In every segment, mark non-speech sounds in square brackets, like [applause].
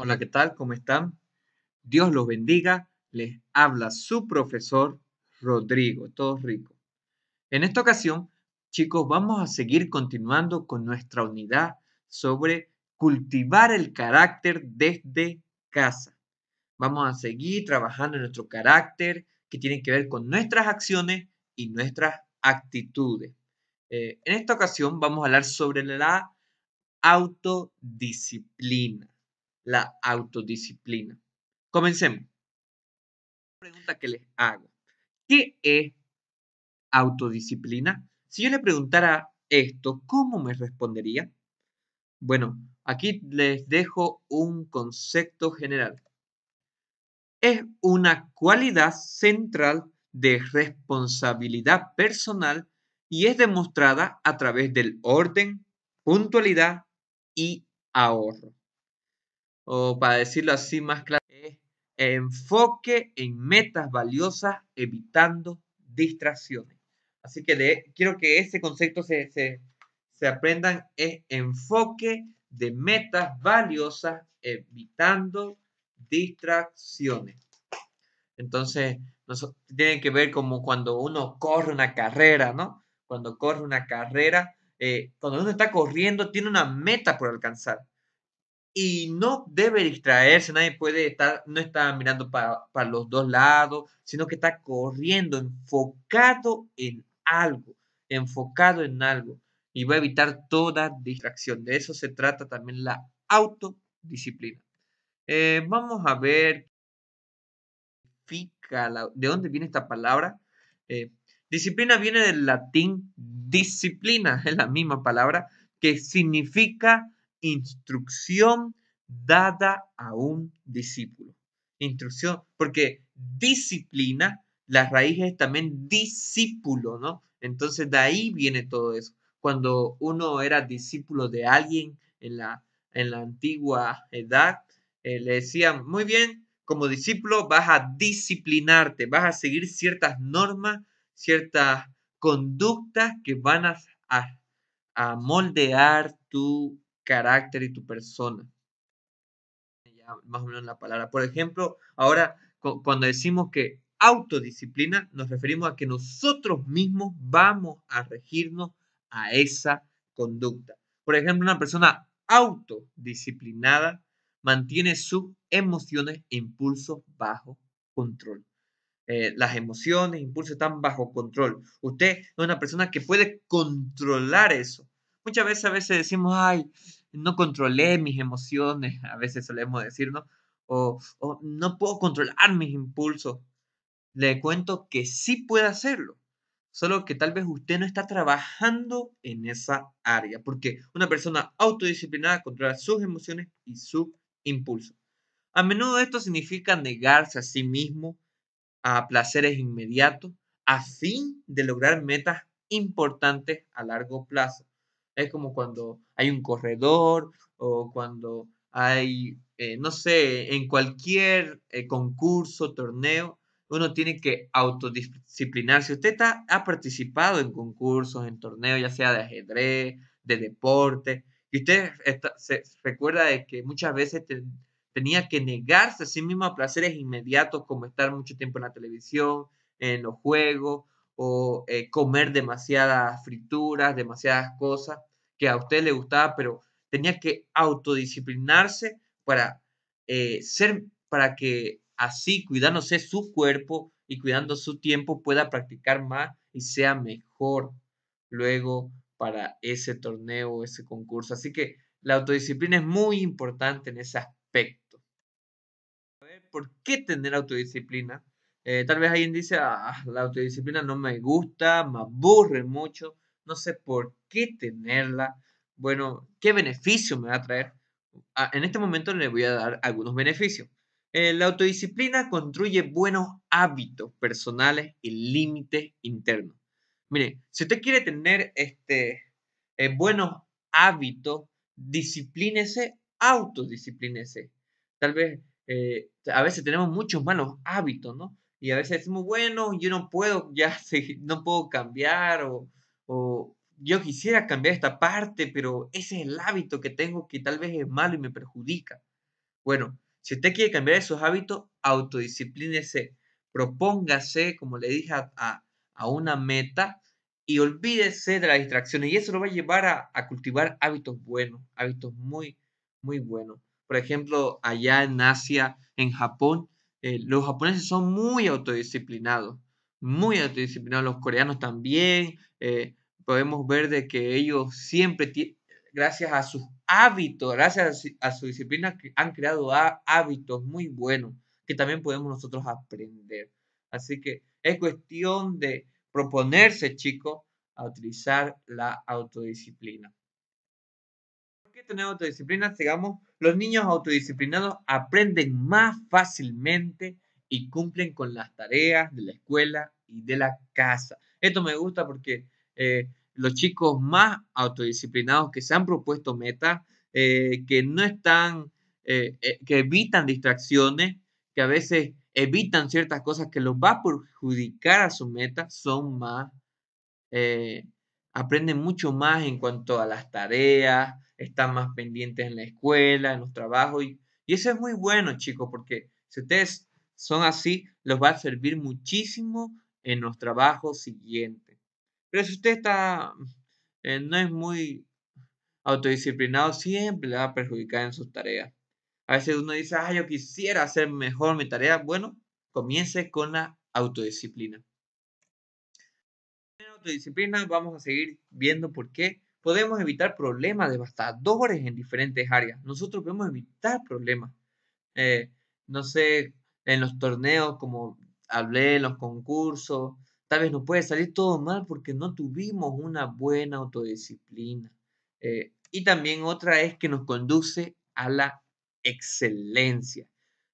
Hola, ¿qué tal? ¿Cómo están? Dios los bendiga. Les habla su profesor Rodrigo, todo rico. En esta ocasión, chicos, vamos a seguir continuando con nuestra unidad sobre cultivar el carácter desde casa. Vamos a seguir trabajando en nuestro carácter que tiene que ver con nuestras acciones y nuestras actitudes. Eh, en esta ocasión vamos a hablar sobre la autodisciplina la autodisciplina. Comencemos. Pregunta que les hago. ¿Qué es autodisciplina? Si yo le preguntara esto, ¿cómo me respondería? Bueno, aquí les dejo un concepto general. Es una cualidad central de responsabilidad personal y es demostrada a través del orden, puntualidad y ahorro o para decirlo así más claro, es enfoque en metas valiosas evitando distracciones. Así que quiero que ese concepto se, se, aprendan, es enfoque de metas valiosas evitando distracciones. Entonces, tiene que ver como cuando uno corre una carrera, ¿no? Cuando corre una carrera, eh, cuando uno está corriendo, tiene una meta por alcanzar y no debe distraerse, nadie puede estar, no está mirando para, los dos lados, sino que está corriendo, enfocado en algo, enfocado en algo, y va a evitar toda distracción. De eso se trata también la autodisciplina. Eh, vamos a ver de dónde viene esta palabra. Eh, disciplina viene del latín disciplina, [laughs] es la misma palabra que significa instrucción dada a un discípulo. Instrucción, porque disciplina, la raíz es también discípulo, ¿no? Entonces de ahí viene todo eso. Cuando uno era discípulo de alguien en la, en la antigua edad, eh, le decían, muy bien, como discípulo vas a disciplinarte, vas a seguir ciertas normas, ciertas conductas que van a moldear tu carácter y tu persona. más o menos la palabra. Por ejemplo, ahora cuando decimos que autodisciplina, nos referimos a que nosotros mismos vamos a regirnos a esa conducta. Por ejemplo, una persona autodisciplinada mantiene sus emociones e impulsos bajo control. Eh, las emociones, e impulsos están bajo control. Usted es una persona que puede controlar eso. Muchas veces a veces decimos, ay, no controlé mis emociones, a veces solemos decir, O, o no puedo controlar mis impulsos. Le cuento que sí puede hacerlo, solo que tal vez usted no está trabajando en esa área, porque una persona autodisciplinada controla sus emociones y su impulso. A menudo esto significa negarse a sí mismo a placeres inmediatos a fin de lograr metas importantes a largo plazo. Es como cuando hay un corredor o cuando hay, eh, no sé, en cualquier eh, concurso, torneo, uno tiene que autodisciplinarse. Usted está, ha participado en concursos, en torneos, ya sea de ajedrez, de deporte, y usted se recuerda de que muchas veces tenía que negarse a sí mismo a placeres inmediatos como estar mucho tiempo en la televisión, en los juegos o eh, comer demasiadas frituras, demasiadas cosas que a usted le gustaba, pero tenía que autodisciplinarse para eh, ser, para que así cuidándose su cuerpo y cuidando su tiempo pueda practicar más y sea mejor luego para ese torneo, ese concurso. Así que la autodisciplina es muy importante en ese aspecto. ¿por qué tener autodisciplina? Eh, tal vez alguien dice, ah, ah, la autodisciplina no me gusta, me aburre mucho, no sé por qué tenerla. Bueno, ¿qué beneficio me va a traer? Ah, en este momento le voy a dar algunos beneficios. Eh, la autodisciplina construye buenos hábitos personales y límites internos. Mire, si usted quiere tener este, eh, buenos hábitos, disciplínese, autodisciplínese. Tal vez a veces tenemos muchos malos hábitos, ¿no? y a veces decimos, bueno, yo no puedo ya [laughs] no puedo cambiar o, yo quisiera cambiar esta parte, pero ese es el hábito que tengo que tal vez es malo y me perjudica. Bueno, si usted quiere cambiar esos hábitos, autodisciplínese, propóngase, como le dije, a, una meta y olvídese de las distracciones. Y eso lo va a llevar a, a, cultivar hábitos buenos, hábitos muy, muy buenos. Por ejemplo, allá en Asia, en Japón, eh, los japoneses son muy autodisciplinados, muy autodisciplinados, los coreanos también, eh, podemos ver de que ellos siempre, gracias a sus hábitos, gracias a su disciplina, han creado hábitos muy buenos que también podemos nosotros aprender. Así que es cuestión de proponerse, chicos, a utilizar la autodisciplina tener autodisciplina? digamos, los niños autodisciplinados aprenden más fácilmente y cumplen con las tareas de la escuela y de la casa. Esto me gusta porque eh, los chicos más autodisciplinados que se han propuesto metas, eh, que no están, eh, que evitan distracciones, que a veces evitan ciertas cosas que los va a perjudicar a su meta, son más, aprenden mucho más en cuanto a las tareas, están más pendientes en la escuela, en los trabajos. Y, y eso es muy bueno, chicos, porque si ustedes son así, los va a servir muchísimo en los trabajos siguientes. Pero si usted está, eh, no es muy autodisciplinado, siempre le va a perjudicar en sus tareas. A veces uno dice, ah, yo quisiera hacer mejor mi tarea. Bueno, comience con la autodisciplina. En autodisciplina vamos a seguir viendo por qué Podemos evitar problemas devastadores en diferentes áreas. Nosotros podemos evitar problemas. Eh, no sé, en los torneos, como hablé, en los concursos, tal vez nos puede salir todo mal porque no tuvimos una buena autodisciplina. Eh, y también otra es que nos conduce a la excelencia.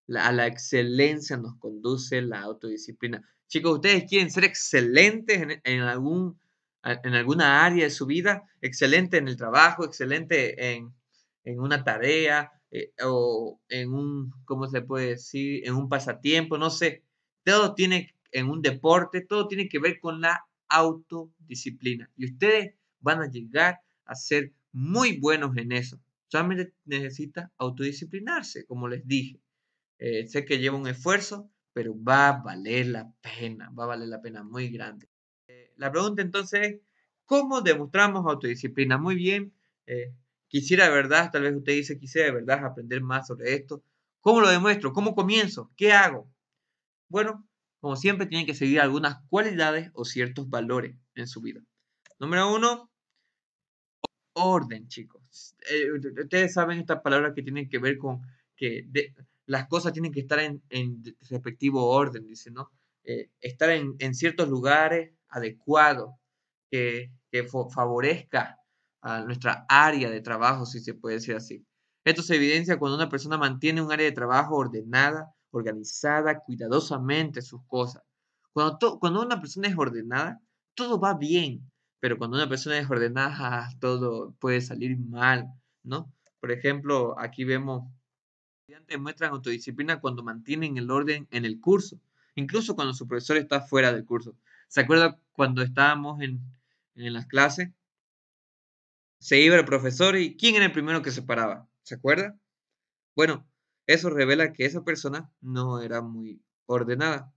a la excelencia nos conduce la autodisciplina. Chicos, ¿ustedes quieren ser excelentes en, en algún en alguna área de su vida, excelente en el trabajo, excelente en, una tarea eh, o en un, ¿cómo se puede decir?, en un pasatiempo, no sé. Todo tiene, en un deporte, todo tiene que ver con la autodisciplina. Y ustedes van a llegar a ser muy buenos en eso. Solamente necesita autodisciplinarse, como les dije. Eh, sé que lleva un esfuerzo, pero va a valer la pena, va a valer la pena muy grande la pregunta entonces es, ¿cómo demostramos autodisciplina? Muy bien, eh, quisiera de verdad, tal vez usted dice, quisiera de verdad aprender más sobre esto. ¿Cómo lo demuestro? ¿Cómo comienzo? ¿Qué hago? Bueno, como siempre, tienen que seguir algunas cualidades o ciertos valores en su vida. Número uno, orden, chicos. Eh, ustedes saben estas palabras que tienen que ver con que las cosas tienen que estar en, respectivo orden, dice, ¿no? Eh, estar en, en, ciertos lugares, adecuado que, favorezca a nuestra área de trabajo, si se puede decir así. Esto se evidencia cuando una persona mantiene un área de trabajo ordenada, organizada, cuidadosamente sus cosas. Cuando, cuando una persona es ordenada, todo va bien, pero cuando una persona es ordenada, [laughs] todo puede salir mal, ¿no? Por ejemplo, aquí vemos, estudiantes muestran autodisciplina cuando mantienen el orden en el curso, incluso cuando su profesor está fuera del curso. ¿Se acuerda cuando estábamos en, las clases? Se iba el profesor y ¿quién era el primero que se paraba? ¿Se acuerda? Bueno, eso revela que esa persona no era muy ordenada.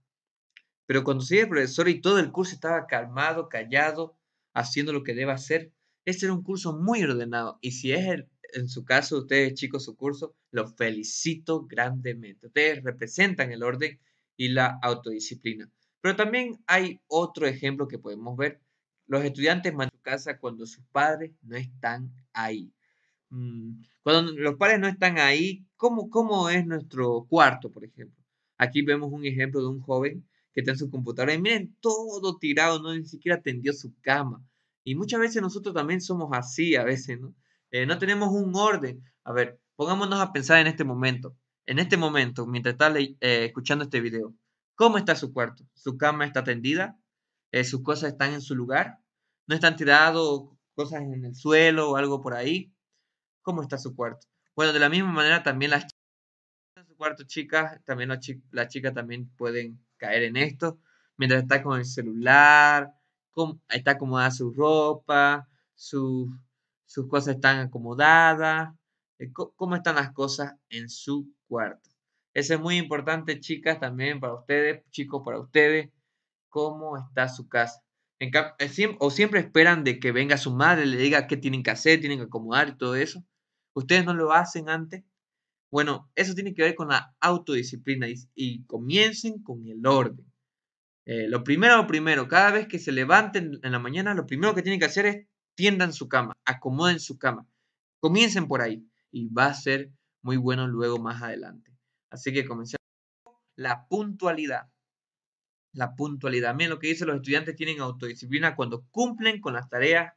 Pero cuando iba el profesor y todo el curso estaba calmado, callado, haciendo lo que deba hacer, este era un curso muy ordenado. Y si es en su caso, ustedes chicos, su curso, los felicito grandemente. Ustedes representan el orden y la autodisciplina. Pero también hay otro ejemplo que podemos ver. Los estudiantes van a su casa cuando sus padres no están ahí. Mm, cuando los padres no están ahí, ¿cómo, ¿cómo es nuestro cuarto, por ejemplo? Aquí vemos un ejemplo de un joven que está en su computadora y miren, todo tirado, no ni siquiera tendió su cama. Y muchas veces nosotros también somos así, a veces, ¿no? Eh, no tenemos un orden. A ver, pongámonos a pensar en este momento. En este momento, mientras estás eh, escuchando este video, ¿Cómo está su cuarto? ¿Su cama está tendida? Eh, ¿Sus cosas están en su lugar? ¿No están tiradas cosas en el suelo o algo por ahí? ¿Cómo está su cuarto? Bueno, de la misma manera también las chicas su cuarto, chicas, también las chicas, también pueden caer en esto, mientras está con el celular, está acomodada su ropa, su, sus cosas están acomodadas, eh, cómo están las cosas en su cuarto. Eso es muy importante, chicas, también para ustedes, chicos, para ustedes, cómo está su casa. Eh, o siempre esperan de que venga su madre, le diga qué tienen que hacer, tienen que acomodar y todo eso. Ustedes no lo hacen antes. Bueno, eso tiene que ver con la autodisciplina y, comiencen con el orden. Eh, lo primero, lo primero, cada vez que se levanten en la mañana, lo primero que tienen que hacer es tiendan su cama, acomoden su cama, comiencen por ahí y va a ser muy bueno luego más adelante. Así que comencemos. La puntualidad. La puntualidad. Miren lo que dice, los estudiantes tienen autodisciplina cuando cumplen con las tareas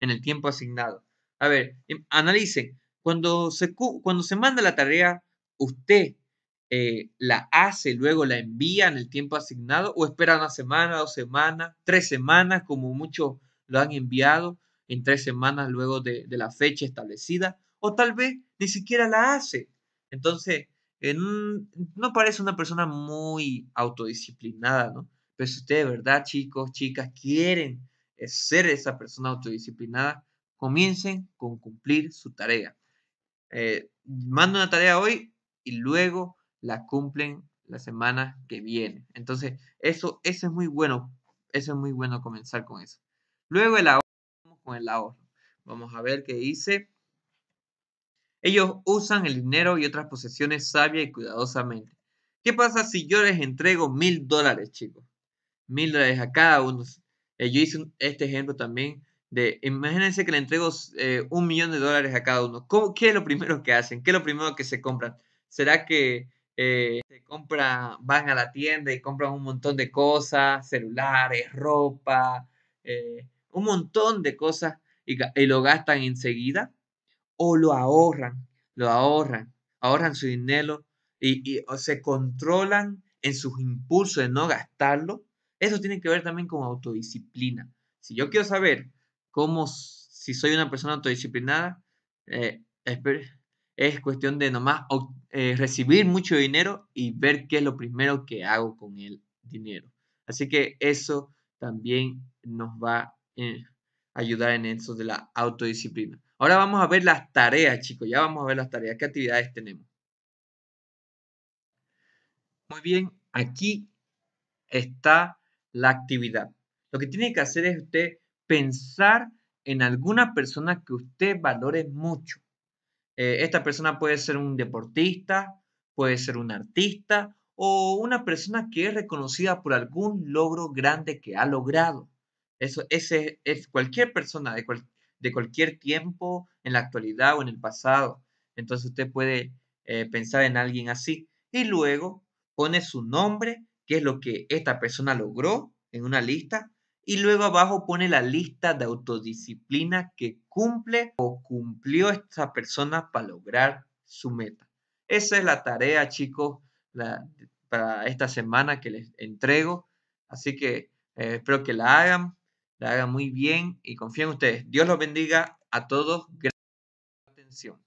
en el tiempo asignado. A ver, em, analicen. Cuando se, cuando se manda la tarea, usted eh, la hace, luego la envía en el tiempo asignado o espera una semana, dos semanas, tres semanas, como muchos lo han enviado en tres semanas luego de, de la fecha establecida, o tal vez ni siquiera la hace. Entonces, no parece una persona muy autodisciplinada, ¿no? Pero si ustedes de verdad, chicos, chicas, quieren eh, ser esa persona autodisciplinada, comiencen con cumplir su tarea. Eh, mando una tarea hoy y luego la cumplen la semana que viene. Entonces, eso, eso es muy bueno. Eso es muy bueno comenzar con eso. Luego el ahorro, con el ahorro. Vamos a ver qué dice. Ellos usan el dinero y otras posesiones sabia y cuidadosamente. ¿Qué pasa si yo les entrego mil dólares, chicos? Mil dólares a cada uno. Eh, yo hice este ejemplo también de, imagínense que le entrego eh, un millón de dólares a cada uno. ¿Qué es lo primero que hacen? ¿Qué es lo primero que se compran? ¿Será que eh, se compran, van a la tienda y compran un montón de cosas, celulares, ropa, un montón de cosas y, lo gastan enseguida? o lo ahorran, lo ahorran, ahorran su dinero y, se controlan en sus impulsos de no gastarlo. Eso tiene que ver también con autodisciplina. Si yo quiero saber cómo, si soy una persona autodisciplinada, eh, es, cuestión de nomás eh, recibir mucho dinero y ver qué es lo primero que hago con el dinero. Así que eso también nos va a eh, ayudar en eso de la autodisciplina. Ahora vamos a ver las tareas, chicos. Ya vamos a ver las tareas. ¿Qué actividades tenemos? Muy bien, aquí está la actividad. Lo que tiene que hacer es usted pensar en alguna persona que usted valore mucho. Eh, esta persona puede ser un deportista, puede ser un artista o una persona que es reconocida por algún logro grande que ha logrado. Eso, ese es cualquier persona de cualquier de cualquier tiempo, en la actualidad o en el pasado. Entonces usted puede eh, pensar en alguien así y luego pone su nombre, que es lo que esta persona logró en una lista, y luego abajo pone la lista de autodisciplina que cumple o cumplió esta persona para lograr su meta. Esa es la tarea, chicos, para esta semana que les entrego. Así que eh, espero que la hagan la haga muy bien y confíen en ustedes. Dios los bendiga a todos. Gracias atención.